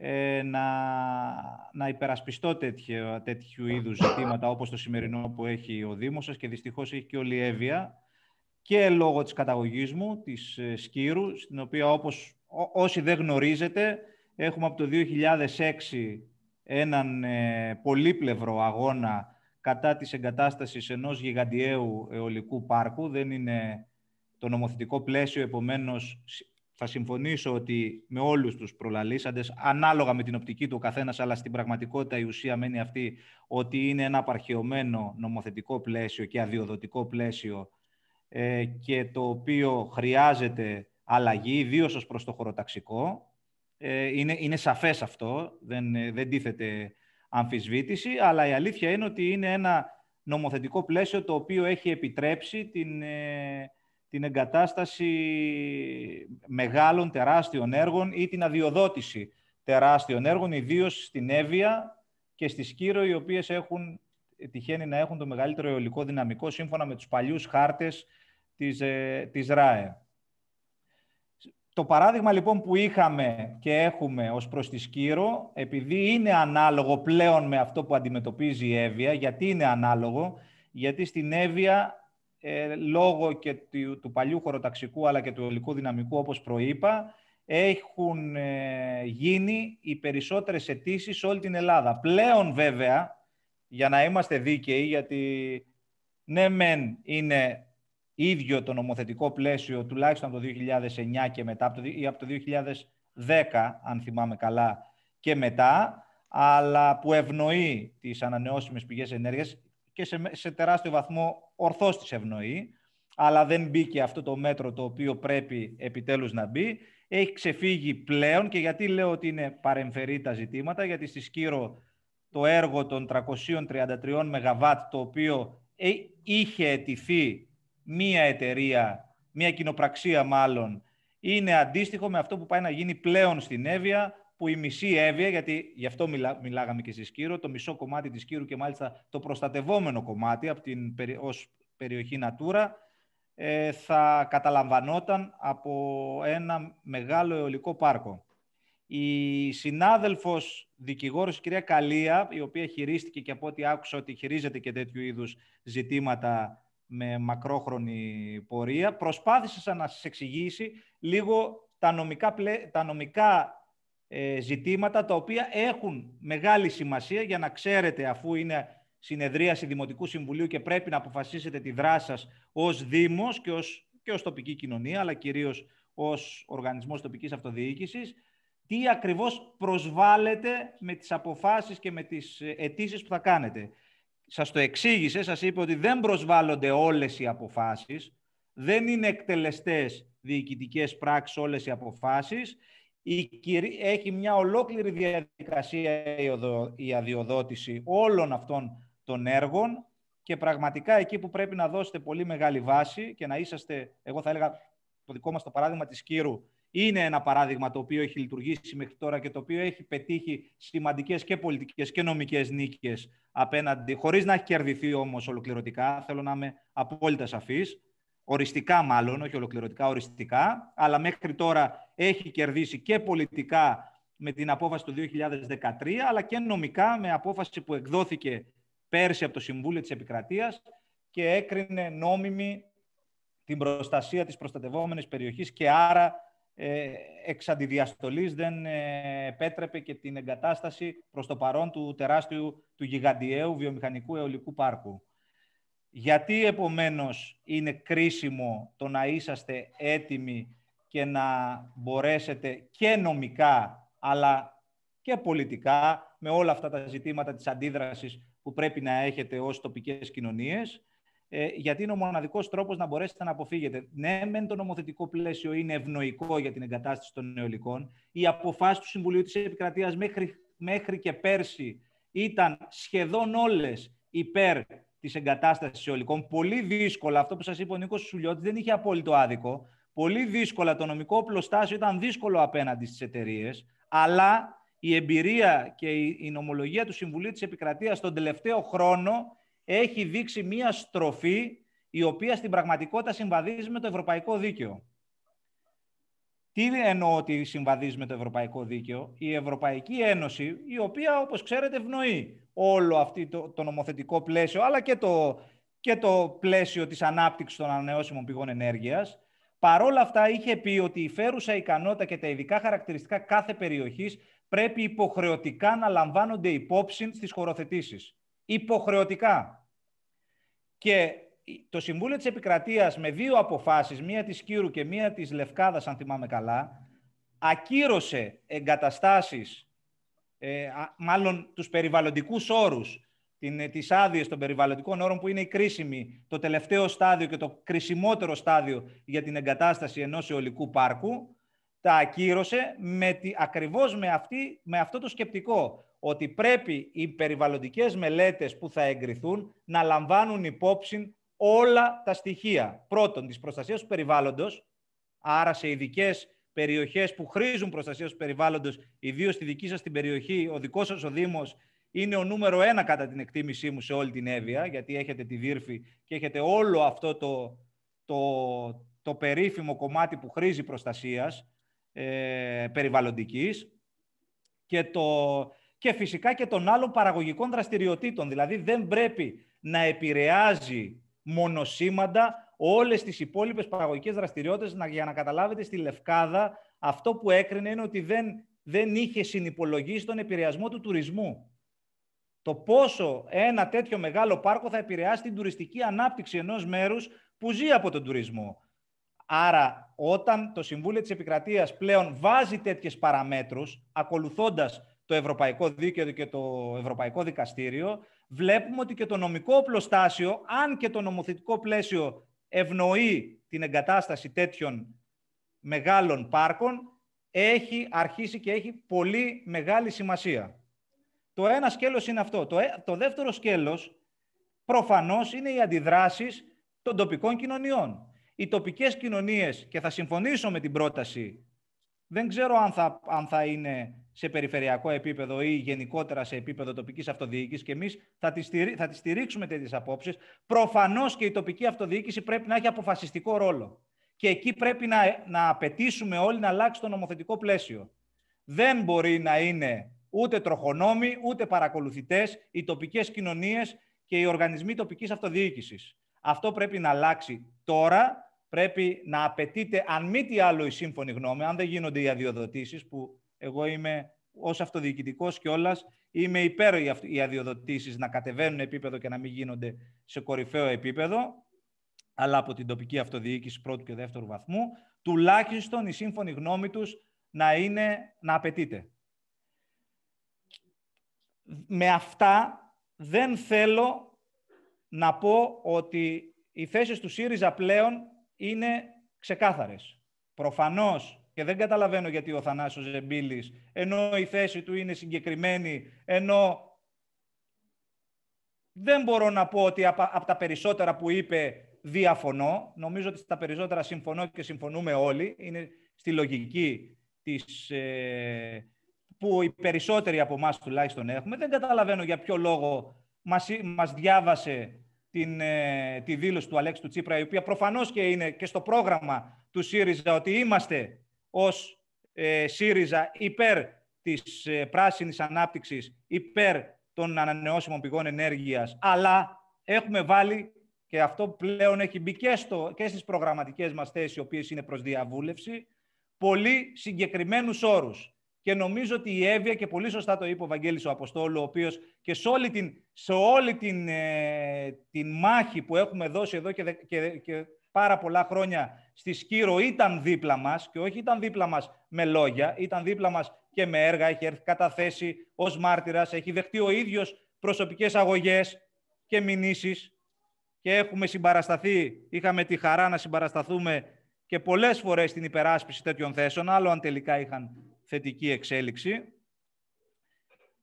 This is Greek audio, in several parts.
Ε, να, να υπερασπιστώ τέτοιου είδους ζητήματα όπως το σημερινό που έχει ο Δήμος σας και δυστυχώς έχει και όλη η και λόγω της καταγωγής μου, της ε, Σκύρου, στην οποία όπως όσοι δεν γνωρίζετε έχουμε από το 2006 έναν ε, πολύπλευρο αγώνα κατά της εγκατάστασης ενός γιγαντιαίου αιωλικού πάρκου. Δεν είναι το νομοθετικό πλαίσιο, επομένως θα συμφωνήσω ότι με όλους τους προλαλήσαντες, ανάλογα με την οπτική του καθένα, καθένας, αλλά στην πραγματικότητα η ουσία μένει αυτή ότι είναι ένα απαρχαιωμένο νομοθετικό πλαίσιο και αδειοδοτικό πλαίσιο ε, και το οποίο χρειάζεται αλλαγή, ιδίως ως προς το χωροταξικό. Ε, είναι, είναι σαφές αυτό, δεν, δεν τίθεται αμφισβήτηση, αλλά η αλήθεια είναι ότι είναι ένα νομοθετικό πλαίσιο το οποίο έχει επιτρέψει την, ε, την εγκατάσταση μεγάλων τεράστιων έργων ή την αδειοδότηση τεράστιων έργων, ιδίως στην Εύβοια και στη Σκύρο, οι οποίες έχουν, τυχαίνει να έχουν το μεγαλύτερο αιωλικό δυναμικό σύμφωνα με τους παλιούς χάρτες ε, της, ΡΑΕ. Το παράδειγμα λοιπόν που είχαμε και έχουμε ως προς τη Σκύρο, επειδή είναι ανάλογο πλέον με αυτό που αντιμετωπίζει η Εύβοια, γιατί είναι ανάλογο, γιατί στην Εύβοια ε, λόγω και του, του παλιού χωροταξικού αλλά και του ολικού δυναμικού, όπως προείπα, έχουν ε, γίνει οι περισσότερες αιτήσεις σε όλη την Ελλάδα. Πλέον βέβαια, για να είμαστε δίκαιοι, γιατί ναι μεν είναι ίδιο το νομοθετικό πλαίσιο τουλάχιστον από το 2009 και μετά, ή από το 2010 αν θυμάμαι καλά και μετά, αλλά που ευνοεί τις ανανεώσιμες πηγές ενέργειας και σε, σε τεράστιο βαθμό ορθώς τις ευνοεί, αλλά δεν μπήκε αυτό το μέτρο το οποίο πρέπει επιτέλους να μπει. Έχει ξεφύγει πλέον και γιατί λέω ότι είναι παρεμφερή τα ζητήματα, γιατί στη Σκύρο το έργο των 333 ΜΒ το οποίο ε, είχε ετηθεί μία εταιρεία, μία κοινοπραξία μάλλον, είναι αντίστοιχο με αυτό που πάει να γίνει πλέον στην Εύβοια που η μισή έβγαινε, γιατί γι' αυτό μιλά, μιλάγαμε και στη Σκύρο, το μισό κομμάτι της Σκύρου και μάλιστα το προστατευόμενο κομμάτι από την, ως περιοχή Νατούρα, ε, θα καταλαμβανόταν από ένα μεγάλο αιωλικό πάρκο. Η συνάδελφος δικηγόρος κυρία Καλία, η οποία χειρίστηκε και από ό,τι άκουσα ότι χειρίζεται και τέτοιου είδους ζητήματα με μακρόχρονη πορεία, προσπάθησε να σας εξηγήσει λίγο τα νομικά, τα νομικά ε, ζητήματα τα οποία έχουν μεγάλη σημασία για να ξέρετε αφού είναι συνεδρίαση Δημοτικού Συμβουλίου και πρέπει να αποφασίσετε τη δράση σας ως Δήμος και ως, και ως τοπική κοινωνία, αλλά κυρίως ως οργανισμός τοπικής αυτοδιοίκησης, τι ακριβώς προσβάλλετε με τις αποφάσεις και με τις ε, αιτήσεις που θα κάνετε. Σας το εξήγησε, σας είπε ότι δεν προσβάλλονται όλες οι αποφάσεις, δεν είναι εκτελεστές διοικητικές πράξεις όλες οι αποφάσεις έχει μια ολόκληρη διαδικασία η αδειοδότηση όλων αυτών των έργων και πραγματικά εκεί που πρέπει να δώσετε πολύ μεγάλη βάση και να είσαστε, εγώ θα έλεγα το δικό μας το παράδειγμα της Κύρου, είναι ένα παράδειγμα το οποίο έχει λειτουργήσει μέχρι τώρα και το οποίο έχει πετύχει σημαντικές και πολιτικές και νομικές νίκες απέναντι, χωρίς να έχει κερδιθεί όμως ολοκληρωτικά, θέλω να είμαι απόλυτα σαφής, οριστικά μάλλον, όχι ολοκληρωτικά, οριστικά, αλλά μέχρι τώρα έχει κερδίσει και πολιτικά με την απόφαση του 2013, αλλά και νομικά με απόφαση που εκδόθηκε πέρσι από το Συμβούλιο της Επικρατείας και έκρινε νόμιμη την προστασία της προστατευόμενης περιοχής και άρα ε, εξ αντιδιαστολής δεν ε, επέτρεπε και την εγκατάσταση προς το παρόν του τεράστιου, του γιγαντιαίου βιομηχανικού αιωλικού πάρκου. Γιατί επομένως είναι κρίσιμο το να είσαστε έτοιμοι και να μπορέσετε και νομικά αλλά και πολιτικά με όλα αυτά τα ζητήματα της αντίδρασης που πρέπει να έχετε ως τοπικές κοινωνίες ε, γιατί είναι ο μοναδικός τρόπος να μπορέσετε να αποφύγετε. Ναι, μεν το νομοθετικό πλαίσιο είναι ευνοϊκό για την εγκατάσταση των νεολικών. η αποφάση του Συμβουλίου της Επικρατείας μέχρι, μέχρι και πέρσι ήταν σχεδόν όλες υπέρ της εγκατάστασης ολικών. Πολύ δύσκολα, αυτό που σας είπε ο Νίκος Σουλιώτης δεν είχε απόλυτο άδικο. Πολύ δύσκολα το νομικό πλωστάσιο, ήταν δύσκολο απέναντι στις εταιρείες, αλλά η εμπειρία και η νομολογία του Συμβουλίου της Επικρατείας τον τελευταίο χρόνο έχει δείξει μία στροφή η οποία στην πραγματικότητα συμβαδίζει με το ευρωπαϊκό δίκαιο. Τι εννοώ ότι συμβαδίζει με το ευρωπαϊκό δίκαιο. Η Ευρωπαϊκή Ένωση, η οποία όπως ξέρετε ευνοεί όλο αυτό το, το νομοθετικό πλαίσιο, αλλά και το, και το πλαίσιο της ανάπτυξης των ανανεώσιμων πηγών ενέργειας. Παρόλα αυτά, είχε πει ότι η φέρουσα ικανότητα και τα ειδικά χαρακτηριστικά κάθε περιοχής πρέπει υποχρεωτικά να λαμβάνονται υπόψη στις χωροθετήσεις. Υποχρεωτικά. Και το Συμβούλιο της Επικρατείας με δύο αποφάσεις, μία της Κύρου και μία της Λευκάδας, αν θυμάμαι καλά, ακύρωσε εγκαταστάσεις ε, μάλλον τους περιβαλλοντικούς όρους, την, ε, τις άδειες των περιβαλλοντικών όρων που είναι η κρίσιμη, το τελευταίο στάδιο και το κρισιμότερο στάδιο για την εγκατάσταση ενός αιωλικού πάρκου, τα ακύρωσε με τη, ακριβώς με, αυτή, με αυτό το σκεπτικό ότι πρέπει οι περιβαλλοντικές μελέτες που θα εγκριθούν να λαμβάνουν υπόψη όλα τα στοιχεία. Πρώτον, της προστασίας του περιβάλλοντος, άρα σε ειδικές περιοχές που χρήζουν προστασίας του περιβάλλοντος, ιδίως στη δική σας την περιοχή, ο δικός σας ο Δήμος είναι ο νούμερο ένα κατά την εκτίμησή μου σε όλη την Εύβοια, γιατί έχετε τη Δύρφη και έχετε όλο αυτό το, το, το περίφημο κομμάτι που χρήζει προστασίας ε, περιβαλλοντικής και, το, και φυσικά και των άλλων παραγωγικών δραστηριοτήτων. Δηλαδή δεν πρέπει να επηρεάζει μονοσήμαντα όλες τις υπόλοιπες παραγωγικές δραστηριότητες για να καταλάβετε στη Λευκάδα αυτό που έκρινε είναι ότι δεν, δεν είχε συνυπολογίσει τον επηρεασμό του τουρισμού. Το πόσο ένα τέτοιο μεγάλο πάρκο θα επηρεάσει την τουριστική ανάπτυξη ενός μέρους που ζει από τον τουρισμό. Άρα, όταν το Συμβούλιο της Επικρατείας πλέον βάζει τέτοιες παραμέτρους ακολουθώντας το Ευρωπαϊκό Δίκαιο και το Ευρωπαϊκό Δικαστήριο, βλέπουμε ότι και το νομικό οπλοστάσιο, αν και το νομοθετικό πλαίσιο ευνοεί την εγκατάσταση τέτοιων μεγάλων πάρκων έχει αρχίσει και έχει πολύ μεγάλη σημασία. Το ένα σκέλος είναι αυτό. Το, ε- το δεύτερο σκέλος προφανώς είναι οι αντιδράσεις των τοπικών κοινωνιών. Οι τοπικές κοινωνίες, και θα συμφωνήσω με την πρόταση δεν ξέρω αν θα, είναι σε περιφερειακό επίπεδο ή γενικότερα σε επίπεδο τοπικής αυτοδιοίκησης και εμείς θα, τη θα τη στηρίξουμε τέτοιες απόψεις. Προφανώς και η τοπική αυτοδιοίκηση πρέπει να έχει αποφασιστικό ρόλο. Και εκεί πρέπει να, να απαιτήσουμε όλοι να αλλάξει το νομοθετικό πλαίσιο. Δεν μπορεί να είναι ούτε τροχονόμοι, ούτε παρακολουθητές, οι τοπικές κοινωνίες και οι οργανισμοί τοπικής αυτοδιοίκησης. Αυτό πρέπει να αλλάξει τώρα πρέπει να απαιτείται, αν μη τι άλλο, η σύμφωνη γνώμη, αν δεν γίνονται οι αδειοδοτήσεις που εγώ είμαι ως αυτοδιοικητικός κιόλας, είμαι υπέρ οι αδειοδοτήσεις να κατεβαίνουν επίπεδο και να μην γίνονται σε κορυφαίο επίπεδο, αλλά από την τοπική αυτοδιοίκηση πρώτου και δεύτερου βαθμού, τουλάχιστον η σύμφωνη γνώμη τους να, είναι, να απαιτείται. Με αυτά δεν θέλω να πω ότι οι θέσεις του ΣΥΡΙΖΑ πλέον είναι ξεκάθαρες. Προφανώς και δεν καταλαβαίνω γιατί ο Θανάσος Ζεμπίλης, ενώ η θέση του είναι συγκεκριμένη, ενώ δεν μπορώ να πω ότι από τα περισσότερα που είπε διαφωνώ. Νομίζω ότι στα περισσότερα συμφωνώ και συμφωνούμε όλοι. Είναι στη λογική της, ε, που οι περισσότεροι από εμάς τουλάχιστον έχουμε. Δεν καταλαβαίνω για ποιο λόγο μας, μας διάβασε ε, τη δήλωση του Αλέξη του Τσίπρα, η οποία προφανώς και είναι και στο πρόγραμμα του ΣΥΡΙΖΑ ότι είμαστε ως ε, ΣΥΡΙΖΑ υπέρ της ε, πράσινης ανάπτυξης, υπέρ των ανανεώσιμων πηγών ενέργειας, αλλά έχουμε βάλει και αυτό πλέον έχει μπει και, στο, και στις προγραμματικές μας θέσεις, οι οποίες είναι προς διαβούλευση, πολύ συγκεκριμένους όρους. Και νομίζω ότι η Εύβοια, και πολύ σωστά το είπε ο Βαγγέλης ο Αποστόλου, ο οποίος και σε όλη την, σε όλη την, ε, την μάχη που έχουμε δώσει εδώ και, και, και πάρα πολλά χρόνια στη Σκύρο ήταν δίπλα μας και όχι ήταν δίπλα μας με λόγια, ήταν δίπλα μας και με έργα, έχει έρθει καταθέσει ως μάρτυρας, έχει δεχτεί ο ίδιος προσωπικές αγωγές και μηνύσεις και έχουμε συμπαρασταθεί, είχαμε τη χαρά να συμπαρασταθούμε και πολλές φορές την υπεράσπιση τέτοιων θέσεων, άλλο αν τελικά είχαν θετική εξέλιξη.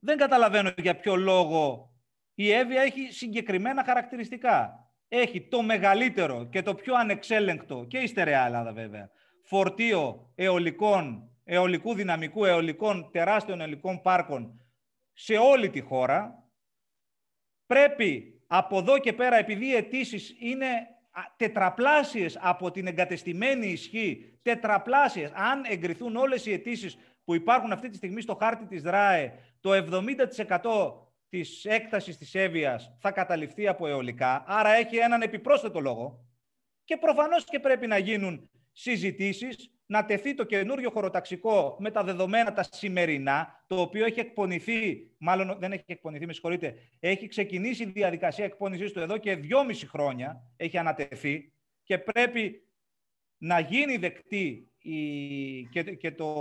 Δεν καταλαβαίνω για ποιο λόγο η Εύβοια έχει συγκεκριμένα χαρακτηριστικά. Έχει το μεγαλύτερο και το πιο ανεξέλεγκτο και η στερεά Ελλάδα βέβαια φορτίο αιωλικών, αιωλικού δυναμικού, αιωλικών, τεράστιων αιωλικών πάρκων σε όλη τη χώρα. Πρέπει από εδώ και πέρα, επειδή οι αιτήσεις είναι τετραπλάσιες από την εγκατεστημένη ισχύ, τετραπλάσιες, αν εγκριθούν όλες οι αιτήσεις που υπάρχουν αυτή τη στιγμή στο χάρτη της ΔΡΑΕ, το 70% της έκτασης της Εύβοιας θα καταληφθεί από αιωλικά, άρα έχει έναν επιπρόσθετο λόγο. Και προφανώς και πρέπει να γίνουν συζητήσεις, να τεθεί το καινούριο χωροταξικό με τα δεδομένα τα σημερινά, το οποίο έχει εκπονηθεί, μάλλον δεν έχει εκπονηθεί, με συγχωρείτε, έχει ξεκινήσει η διαδικασία εκπόνησής του εδώ και δυόμιση χρόνια, έχει ανατεθεί και πρέπει να γίνει δεκτή και, το,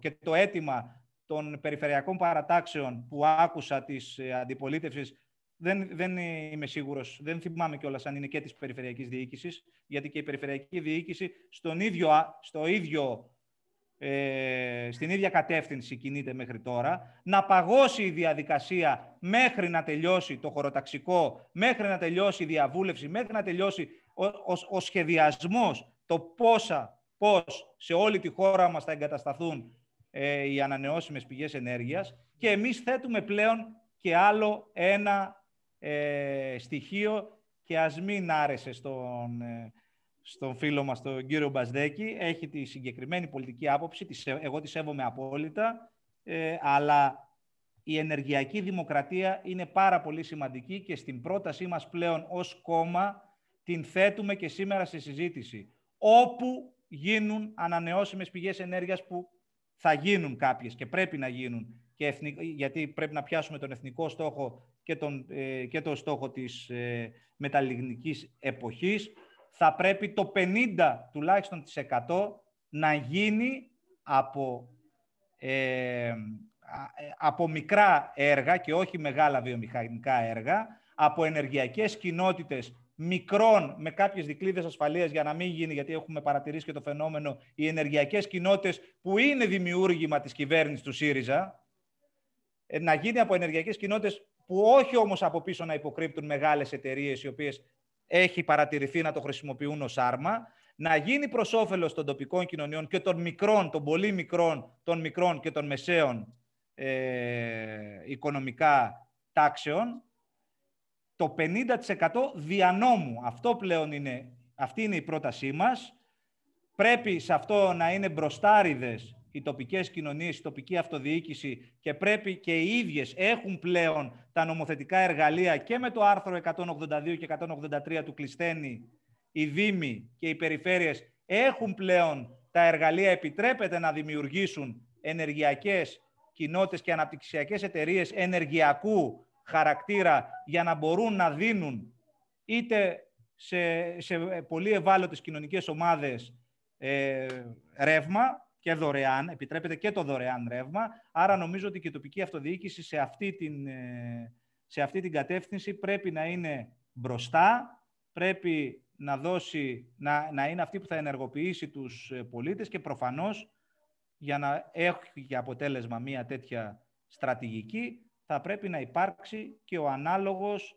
και το αίτημα των περιφερειακών παρατάξεων που άκουσα της ε, αντιπολίτευσης δεν, δεν είμαι σίγουρος, δεν θυμάμαι κιόλας αν είναι και της περιφερειακής διοίκησης, γιατί και η περιφερειακή διοίκηση στον ίδιο, στο ίδιο, ε, στην ίδια κατεύθυνση κινείται μέχρι τώρα. Να παγώσει η διαδικασία μέχρι να τελειώσει το χωροταξικό, μέχρι να τελειώσει η διαβούλευση, μέχρι να τελειώσει ο, ο, ο σχεδιασμός, το πόσα πώς σε όλη τη χώρα μας θα εγκατασταθούν ε, οι ανανεώσιμες πηγές ενέργειας και εμείς θέτουμε πλέον και άλλο ένα ε, στοιχείο και ας μην άρεσε στον, ε, στον φίλο μας τον κύριο Μπασδέκη. Έχει τη συγκεκριμένη πολιτική άποψη, τη, εγώ τη σέβομαι απόλυτα, αλλά η ενεργειακή δημοκρατία είναι πάρα πολύ σημαντική και στην πρότασή μας πλέον ως κόμμα την θέτουμε και σήμερα σε συζήτηση. Όπου γίνουν ανανεώσιμες πηγές ενέργειας που θα γίνουν κάποιες και πρέπει να γίνουν, και εθνικ... γιατί πρέπει να πιάσουμε τον εθνικό στόχο και, τον, ε, και το στόχο της ε, εποχής, θα πρέπει το 50% τουλάχιστον της 100 να γίνει από, ε, ε, από μικρά έργα και όχι μεγάλα βιομηχανικά έργα, από ενεργειακές κοινότητες μικρών με κάποιες δικλείδες ασφαλείας για να μην γίνει, γιατί έχουμε παρατηρήσει και το φαινόμενο οι ενεργειακές κοινότητες που είναι δημιούργημα της κυβέρνησης του ΣΥΡΙΖΑ, ε, να γίνει από ενεργειακές κοινότητες που όχι όμως από πίσω να υποκρύπτουν μεγάλες εταιρείες οι οποίες έχει παρατηρηθεί να το χρησιμοποιούν ως άρμα, να γίνει προς όφελος των τοπικών κοινωνιών και των μικρών, των πολύ μικρών, των μικρών και των μεσαίων ε, οικονομικά τάξεων, το 50% διανόμου. Αυτό πλέον είναι, αυτή είναι η πρότασή μας. Πρέπει σε αυτό να είναι μπροστάριδες οι τοπικές κοινωνίες, η τοπική αυτοδιοίκηση και πρέπει και οι ίδιες έχουν πλέον τα νομοθετικά εργαλεία και με το άρθρο 182 και 183 του Κλειστένη, οι Δήμοι και οι περιφέρειες έχουν πλέον τα εργαλεία, επιτρέπεται να δημιουργήσουν ενεργειακές κοινότητες και αναπτυξιακές εταιρείες ενεργειακού χαρακτήρα για να μπορούν να δίνουν είτε σε, σε πολύ ευάλωτες κοινωνικές ομάδες ε, ρεύμα και δωρεάν, επιτρέπεται και το δωρεάν ρεύμα, άρα νομίζω ότι και η τοπική αυτοδιοίκηση σε αυτή την, ε, σε αυτή την κατεύθυνση πρέπει να είναι μπροστά, πρέπει να, δώσει, να, να είναι αυτή που θα ενεργοποιήσει τους ε, πολίτες και προφανώς για να έχει αποτέλεσμα μία τέτοια στρατηγική θα πρέπει να υπάρξει και ο ανάλογος,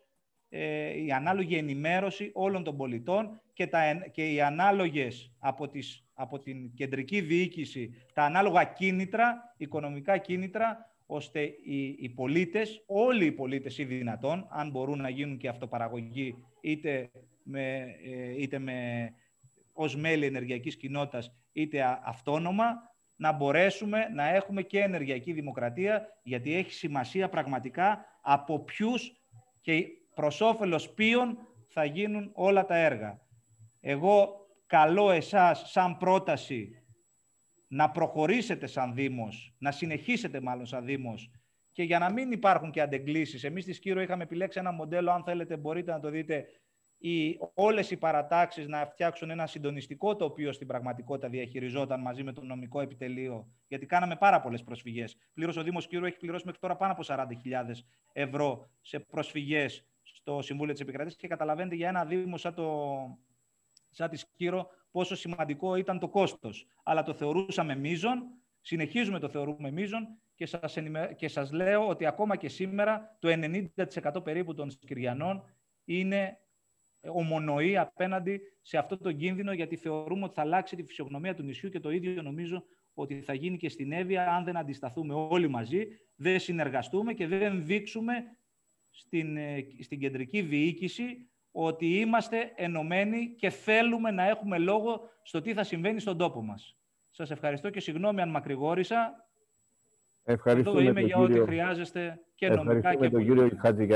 ε, η ανάλογη ενημέρωση όλων των πολιτών και, τα, και οι ανάλογες από, τις, από την κεντρική διοίκηση, τα ανάλογα κίνητρα, οικονομικά κίνητρα, ώστε οι, οι πολίτες, όλοι οι πολίτες ή δυνατόν, αν μπορούν να γίνουν και αυτοπαραγωγοί είτε με, ε, είτε με, ως μέλη ενεργειακής κοινότητας, είτε αυτόνομα, να μπορέσουμε να έχουμε και ενεργειακή δημοκρατία, γιατί έχει σημασία πραγματικά από ποιους και προς όφελος ποιων θα γίνουν όλα τα έργα. Εγώ καλώ εσάς σαν πρόταση να προχωρήσετε σαν Δήμος, να συνεχίσετε μάλλον σαν Δήμος και για να μην υπάρχουν και αντεγκλήσεις. Εμείς στη Σκύρο είχαμε επιλέξει ένα μοντέλο, αν θέλετε μπορείτε να το δείτε, οι, όλες οι παρατάξεις να φτιάξουν ένα συντονιστικό το οποίο στην πραγματικότητα διαχειριζόταν μαζί με το νομικό επιτελείο, γιατί κάναμε πάρα πολλές προσφυγές. Πλήρωσε ο Δήμος Κύρου, έχει πληρώσει μέχρι τώρα πάνω από 40.000 ευρώ σε προσφυγές στο Συμβούλιο της Επικρατείας και καταλαβαίνετε για ένα Δήμο σαν, το, σαν τη Σκύρο πόσο σημαντικό ήταν το κόστος. Αλλά το θεωρούσαμε μείζον, συνεχίζουμε το θεωρούμε μείζον και σας, και σας λέω ότι ακόμα και σήμερα το 90% περίπου των Σκυριανών είναι ομονοεί απέναντι σε αυτό το κίνδυνο, γιατί θεωρούμε ότι θα αλλάξει τη φυσιογνωμία του νησιού και το ίδιο νομίζω ότι θα γίνει και στην Εύβοια αν δεν αντισταθούμε όλοι μαζί, δεν συνεργαστούμε και δεν δείξουμε στην, ε, στην κεντρική διοίκηση ότι είμαστε ενωμένοι και θέλουμε να έχουμε λόγο στο τι θα συμβαίνει στον τόπο μας. Σας ευχαριστώ και συγγνώμη αν μακρηγόρησα. Ευχαριστούμε Εδώ είμαι για ό,τι χρειάζεστε και νομικά και πολιτικά.